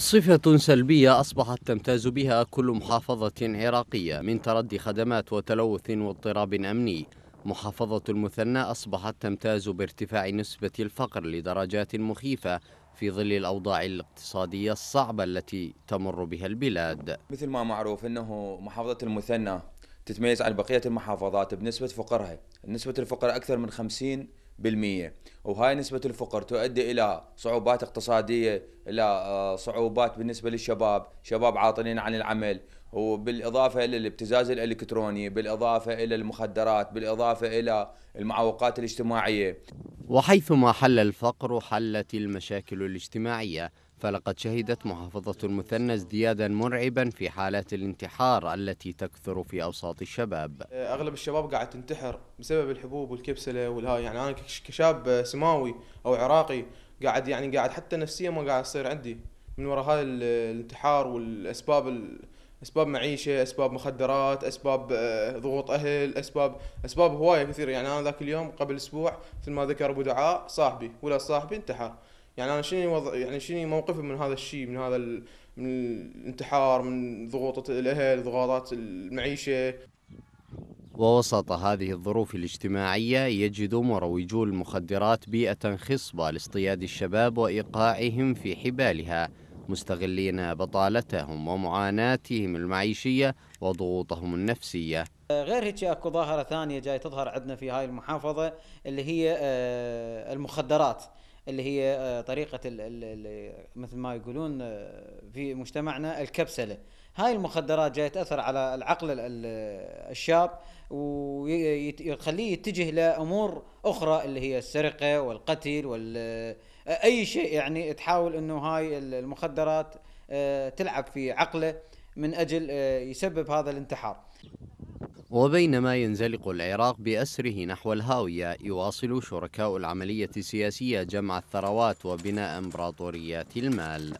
صفة سلبية أصبحت تمتاز بها كل محافظة عراقية من تردي خدمات وتلوث واضطراب أمني محافظة المثنى أصبحت تمتاز بارتفاع نسبة الفقر لدرجات مخيفة في ظل الأوضاع الاقتصادية الصعبة التي تمر بها البلاد مثل ما معروف أنه محافظة المثنى تتميز عن بقية المحافظات بنسبة فقرها نسبة الفقر أكثر من 50 وهاي نسبة الفقر تؤدي إلى صعوبات اقتصادية إلى آه، صعوبات بالنسبة للشباب شباب عاطلين عن العمل وبالإضافة إلى الابتزاز الإلكتروني بالإضافة إلى المخدرات بالإضافة إلى المعوقات الاجتماعية وحيثما حل الفقر حلت المشاكل الاجتماعية فلقد شهدت محافظة المثنى ازديادا مرعبا في حالات الانتحار التي تكثر في أوساط الشباب أغلب الشباب قاعد تنتحر بسبب الحبوب والكبسلة والهاي يعني أنا كشاب سماوي أو عراقي قاعد يعني قاعد حتى نفسيا ما قاعد تصير عندي من وراء هاي الانتحار والأسباب اسباب معيشه، اسباب مخدرات، اسباب آه، ضغوط اهل، اسباب اسباب هوايه كثيره يعني انا ذاك اليوم قبل اسبوع مثل ما ذكر ابو دعاء صاحبي ولا صاحبي انتحر يعني انا شنو وضع يعني شنو موقفي من هذا الشيء من هذا ال... من الانتحار من ضغوطة الاهل ضغوطات المعيشة ووسط هذه الظروف الاجتماعية يجد مروجو المخدرات بيئة خصبة لاصطياد الشباب وإيقاعهم في حبالها مستغلين بطالتهم ومعاناتهم المعيشية وضغوطهم النفسية غير هيك اكو ظاهرة ثانية جاي تظهر عندنا في هاي المحافظة اللي هي آه، المخدرات اللي هي آه، طريقه اللي مثل ما يقولون آه، في مجتمعنا الكبسله هاي المخدرات جاي تاثر على العقل الشاب ويخليه يتجه لامور اخرى اللي هي السرقه والقتل وال آه، اي شيء يعني تحاول انه هاي المخدرات تلعب في عقله من اجل يسبب هذا الانتحار وبينما ينزلق العراق بأسره نحو الهاوية يواصل شركاء العملية السياسية جمع الثروات وبناء امبراطوريات المال